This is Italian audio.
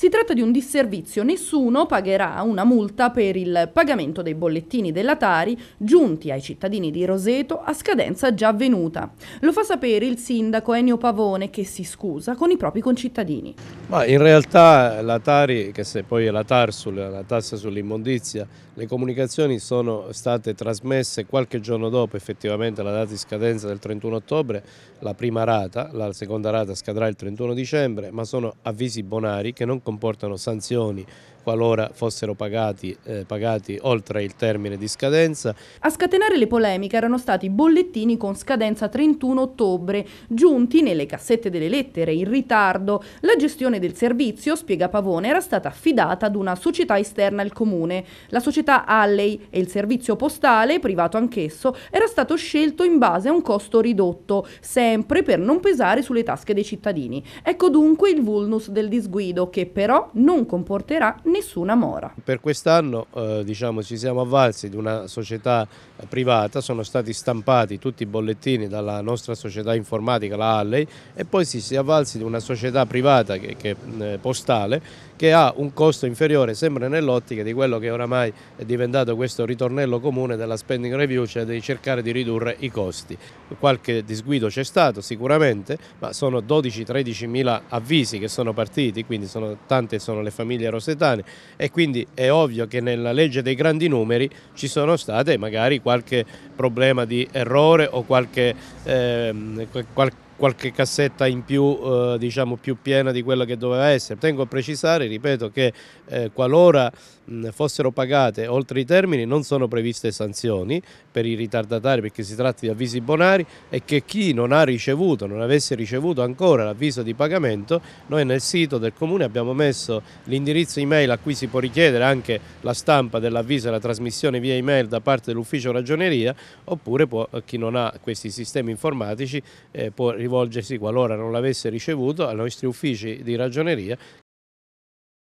Si tratta di un disservizio, nessuno pagherà una multa per il pagamento dei bollettini della Tari giunti ai cittadini di Roseto a scadenza già avvenuta. Lo fa sapere il sindaco Ennio Pavone che si scusa con i propri concittadini. Ma in realtà la Tari, che se poi è la Tarsul, la tassa sull'immondizia, le comunicazioni sono state trasmesse qualche giorno dopo effettivamente la data di scadenza del 31 ottobre, la prima rata, la seconda rata scadrà il 31 dicembre, ma sono avvisi bonari che non comportano sanzioni qualora fossero pagati, eh, pagati oltre il termine di scadenza. A scatenare le polemiche erano stati i bollettini con scadenza 31 ottobre, giunti nelle cassette delle lettere in ritardo. La gestione del servizio, spiega Pavone, era stata affidata ad una società esterna al comune. La società Alley e il servizio postale, privato anch'esso, era stato scelto in base a un costo ridotto, sempre per non pesare sulle tasche dei cittadini. Ecco dunque il vulnus del disguido, che però non comporterà nessun nessuna mora. Per quest'anno eh, diciamo, ci siamo avvalsi di una società privata, sono stati stampati tutti i bollettini dalla nostra società informatica, la Alley, e poi ci si è avvalsi di una società privata che, che, eh, postale che ha un costo inferiore, sempre nell'ottica di quello che oramai è diventato questo ritornello comune della spending review, cioè di cercare di ridurre i costi. Qualche disguido c'è stato sicuramente, ma sono 12-13 mila avvisi che sono partiti, quindi sono tante sono le famiglie rosetane italiane e quindi è ovvio che nella legge dei grandi numeri ci sono state magari qualche problema di errore o qualche, eh, qualche qualche cassetta in più, eh, diciamo più piena di quella che doveva essere. Tengo a precisare, ripeto, che eh, qualora mh, fossero pagate oltre i termini non sono previste sanzioni per i ritardatari perché si tratta di avvisi bonari e che chi non ha ricevuto, non avesse ricevuto ancora l'avviso di pagamento, noi nel sito del comune abbiamo messo l'indirizzo email a cui si può richiedere anche la stampa dell'avviso e la trasmissione via email da parte dell'ufficio ragioneria oppure può, chi non ha questi sistemi informatici eh, può rivolgersi rivolgersi, qualora non l'avesse ricevuto, ai nostri uffici di ragioneria